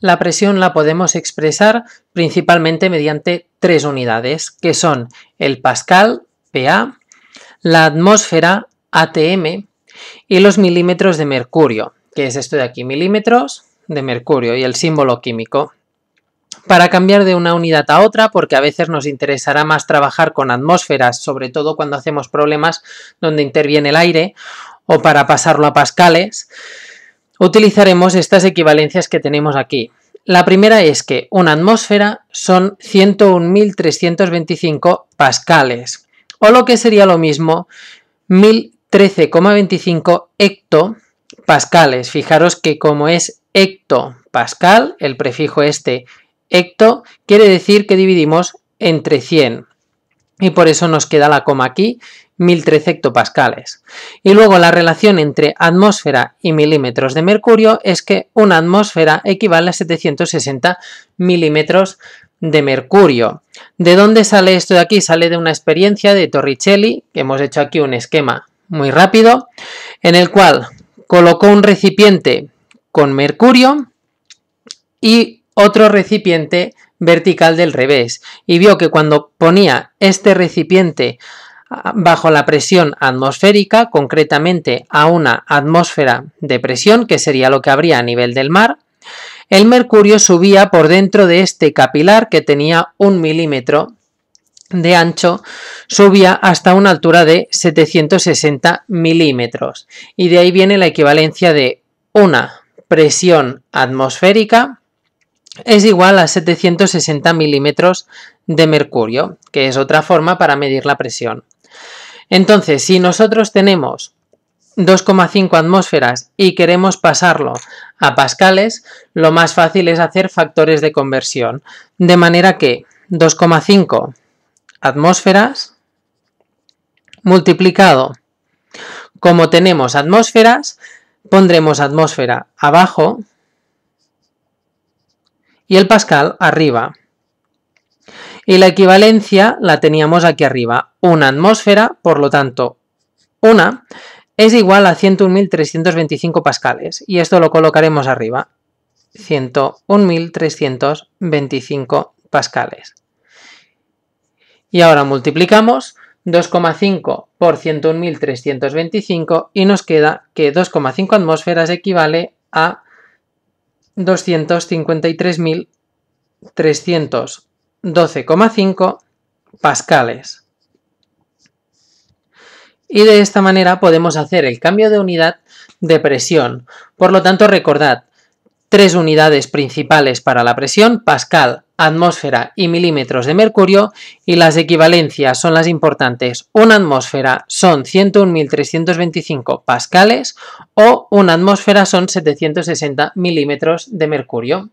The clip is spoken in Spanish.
La presión la podemos expresar principalmente mediante tres unidades, que son el pascal, PA, la atmósfera, ATM, y los milímetros de mercurio, que es esto de aquí, milímetros de mercurio y el símbolo químico. Para cambiar de una unidad a otra, porque a veces nos interesará más trabajar con atmósferas, sobre todo cuando hacemos problemas donde interviene el aire, o para pasarlo a pascales, utilizaremos estas equivalencias que tenemos aquí. La primera es que una atmósfera son 101.325 pascales, o lo que sería lo mismo 1013,25 hectopascales. Fijaros que como es hectopascal, el prefijo este hecto, quiere decir que dividimos entre 100 y por eso nos queda la coma aquí, 1013 hectopascales. Y luego la relación entre atmósfera y milímetros de mercurio es que una atmósfera equivale a 760 milímetros de mercurio. ¿De dónde sale esto de aquí? Sale de una experiencia de Torricelli, que hemos hecho aquí un esquema muy rápido, en el cual colocó un recipiente con mercurio y otro recipiente vertical del revés y vio que cuando ponía este recipiente ah, bajo la presión atmosférica, concretamente a una atmósfera de presión, que sería lo que habría a nivel del mar, el mercurio subía por dentro de este capilar que tenía un milímetro de ancho, subía hasta una altura de 760 milímetros. Y de ahí viene la equivalencia de una presión atmosférica es igual a 760 milímetros de mercurio, que es otra forma para medir la presión. Entonces, si nosotros tenemos 2,5 atmósferas y queremos pasarlo a pascales, lo más fácil es hacer factores de conversión. De manera que 2,5 atmósferas multiplicado. Como tenemos atmósferas, pondremos atmósfera abajo y el pascal arriba. Y la equivalencia la teníamos aquí arriba. Una atmósfera, por lo tanto, una es igual a 101.325 pascales. Y esto lo colocaremos arriba. 101.325 pascales. Y ahora multiplicamos 2,5 por 101.325 y nos queda que 2,5 atmósferas equivale a 253.312,5 pascales. Y de esta manera podemos hacer el cambio de unidad de presión. Por lo tanto, recordad, tres unidades principales para la presión, pascal, atmósfera y milímetros de mercurio, y las equivalencias son las importantes. Una atmósfera son 101.325 pascales o una atmósfera son 760 milímetros de mercurio.